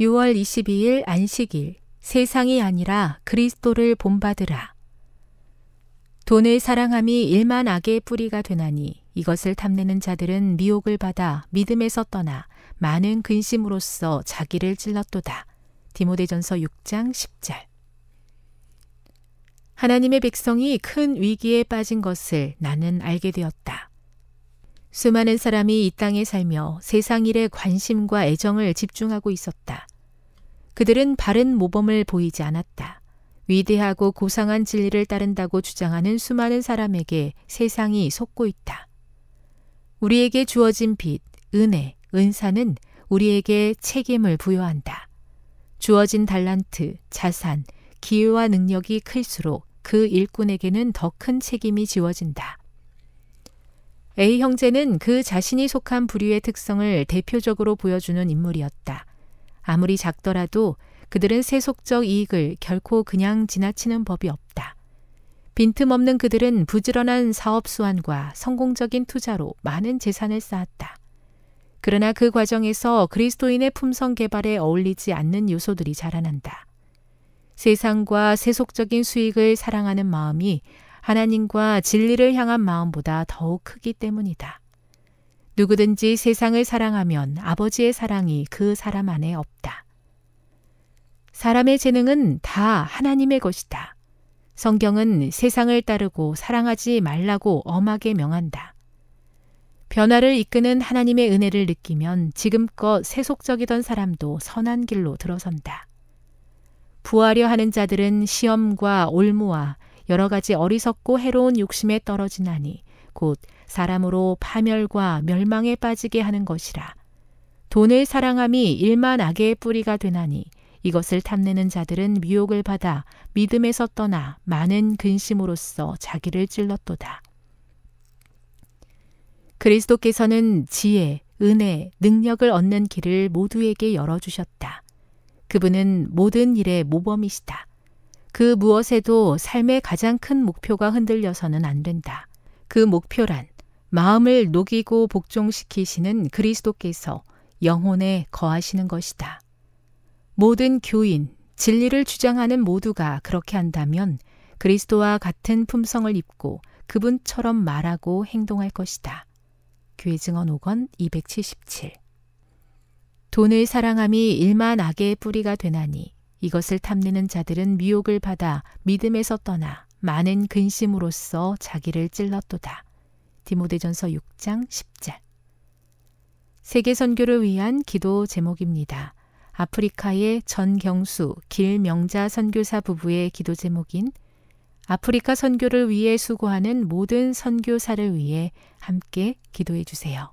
6월 22일 안식일 세상이 아니라 그리스도를 본받으라. 돈을 사랑함이 일만 악의 뿌리가 되나니 이것을 탐내는 자들은 미혹을 받아 믿음에서 떠나 많은 근심으로써 자기를 찔렀도다. 디모데전서 6장 10절. 하나님의 백성이 큰 위기에 빠진 것을 나는 알게 되었다. 수많은 사람이 이 땅에 살며 세상 일에 관심과 애정을 집중하고 있었다. 그들은 바른 모범을 보이지 않았다. 위대하고 고상한 진리를 따른다고 주장하는 수많은 사람에게 세상이 속고 있다. 우리에게 주어진 빛, 은혜, 은사는 우리에게 책임을 부여한다. 주어진 달란트, 자산, 기회와 능력이 클수록 그 일꾼에게는 더 큰 책임이 지워진다. A 형제는 그 자신이 속한 부류의 특성을 대표적으로 보여주는 인물이었다. 아무리 작더라도 그들은 세속적 이익을 결코 그냥 지나치는 법이 없다. 빈틈없는 그들은 부지런한 사업 수완과 성공적인 투자로 많은 재산을 쌓았다. 그러나 그 과정에서 그리스도인의 품성 개발에 어울리지 않는 요소들이 자라난다. 세상과 세속적인 수익을 사랑하는 마음이 하나님과 진리를 향한 마음보다 더욱 크기 때문이다. 누구든지 세상을 사랑하면 아버지의 사랑이 그 사람 안에 없다. 사람의 재능은 다 하나님의 것이다. 성경은 세상을 따르고 사랑하지 말라고 엄하게 명한다. 변화를 이끄는 하나님의 은혜를 느끼면 지금껏 세속적이던 사람도 선한 길로 들어선다. 부하려 하는 자들은 시험과 올무와 여러 가지 어리석고 해로운 욕심에 떨어지나니 곧 사람으로 파멸과 멸망에 빠지게 하는 것이라. 돈을 사랑함이 일만 악의 뿌리가 되나니 이것을 탐내는 자들은 미혹을 받아 믿음에서 떠나 많은 근심으로써 자기를 찔렀도다. 그리스도께서는 지혜, 은혜, 능력을 얻는 길을 모두에게 열어주셨다. 그분은 모든 일의 모범이시다. 그 무엇에도 삶의 가장 큰 목표가 흔들려서는 안 된다. 그 목표란 마음을 녹이고 복종시키시는 그리스도께서 영혼에 거하시는 것이다. 모든 교인, 진리를 주장하는 모두가 그렇게 한다면 그리스도와 같은 품성을 입고 그분처럼 말하고 행동할 것이다. 교회 증언 5권 277 돈을 사랑함이 일만 악의 뿌리가 되나니 이것을 탐내는 자들은 미혹을 받아 믿음에서 떠나 많은 근심으로써 자기를 찔렀도다. 디모데전서 6장 10절. 세계 선교를 위한 기도 제목입니다. 아프리카의 전경수 길명자 선교사 부부의 기도 제목인 아프리카 선교를 위해 수고하는 모든 선교사를 위해 함께 기도해 주세요.